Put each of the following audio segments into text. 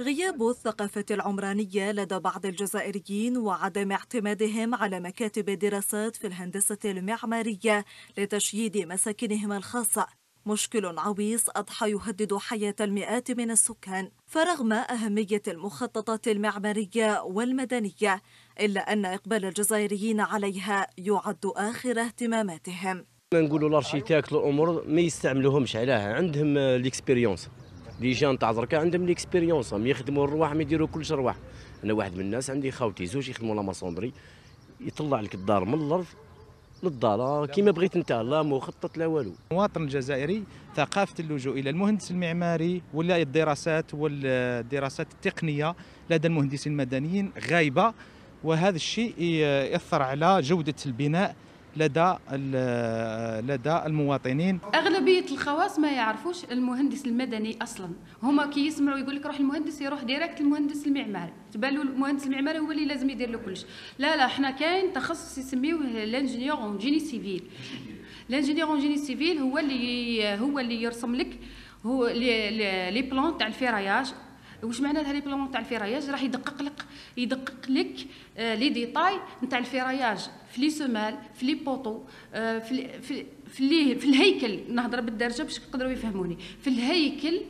غياب الثقافة العمرانية لدى بعض الجزائريين وعدم اعتمادهم على مكاتب دراسات في الهندسة المعمارية لتشييد مساكنهم الخاصة مشكل عويص أضحى يهدد حياة المئات من السكان فرغم أهمية المخططات المعمارية والمدنية إلا أن إقبال الجزائريين عليها يعد آخر اهتماماتهم نقولوا الارشيتاكت الامور ما يستعملوهمش عليها عندهم ليكسبيريونس آه، لي جان تاع زركا عندهم ليكسبيريونس هم يخدموا الرواح ما يديروا كلش رواح انا واحد من الناس عندي خاوتي زوج يخدموا لا ماسوندري يطلع لك الدار من الارض للدار كيما بغيت انت لا مخطط لا والو المواطن الجزائري ثقافه اللجوء الى المهندس المعماري ولا الدراسات والدراسات التقنيه لدى المهندسين المدنيين غايبه وهذا الشيء ياثر على جوده البناء لدى لدى المواطنين اغلبيه الخواص ما يعرفوش المهندس المدني اصلا هما كي يسمعوا يقول لك روح المهندس يروح ديريكت المهندس المعماري تبان المهندس المعماري هو اللي لازم يدير له كلش لا لا حنا كاين تخصص يسميوه لانجينيور اون جيني سيفيل لانجينيور اون جيني سيفيل هو اللي هو اللي يرسم لك هو لي بلون تاع الفراياج واش معنى هذا بلون تاع الفراياج راح يدقق لك يدقق لك آه، لي ديتاي نتاع الفراياج في لي سومال في لي بوطو آه، في في في, في الهيكل نهضر بالدارجه باش تقدروا يفهموني في الهيكل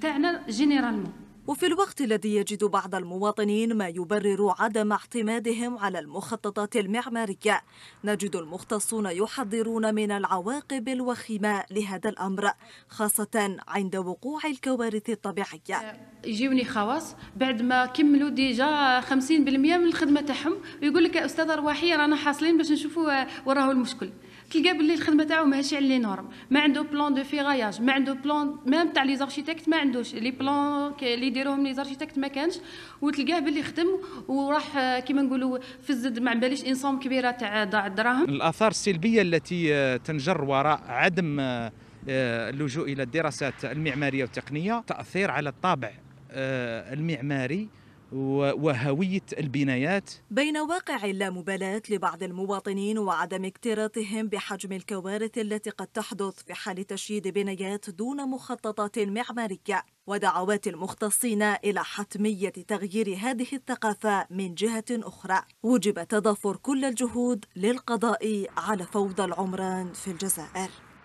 تاعنا جينيرالمون وفي الوقت الذي يجد بعض المواطنين ما يبرر عدم اعتمادهم على المخططات المعمارية نجد المختصون يحذرون من العواقب الوخيمة لهذا الأمر خاصة عند وقوع الكوارث الطبيعية يجيوني خواص بعد ما كملوا ديجا 50% من الخدمة تاعهم ويقول لك أستاذة رواحية رانا حاصلين باش نشوفوا وراه المشكل تلقى باللي الخدمه تاعو ماشي على لي نورم ما عنده بلان دو فيغاياج ما عنده بلان ميم تاع لي زارشيتيكت ما عندوش لي بلان اللي يديروهم لي زارشيتيكت ما كانش وتلقاه باللي خدم وراح كيما نقولوا في الزد ما باليش انصام كبيره تاع ضاع الدراهم الاثار السلبيه التي آه، تنجر وراء عدم اللجوء آه، آه، الى الدراسات المعماريه والتقنيه تاثير على الطابع المعماري وهوية البنايات بين واقع اللامبالاة لبعض المواطنين وعدم اكتراثهم بحجم الكوارث التي قد تحدث في حال تشييد بنايات دون مخططات معمارية ودعوات المختصين إلى حتمية تغيير هذه الثقافة من جهة أخرى وجب تضافر كل الجهود للقضاء على فوضى العمران في الجزائر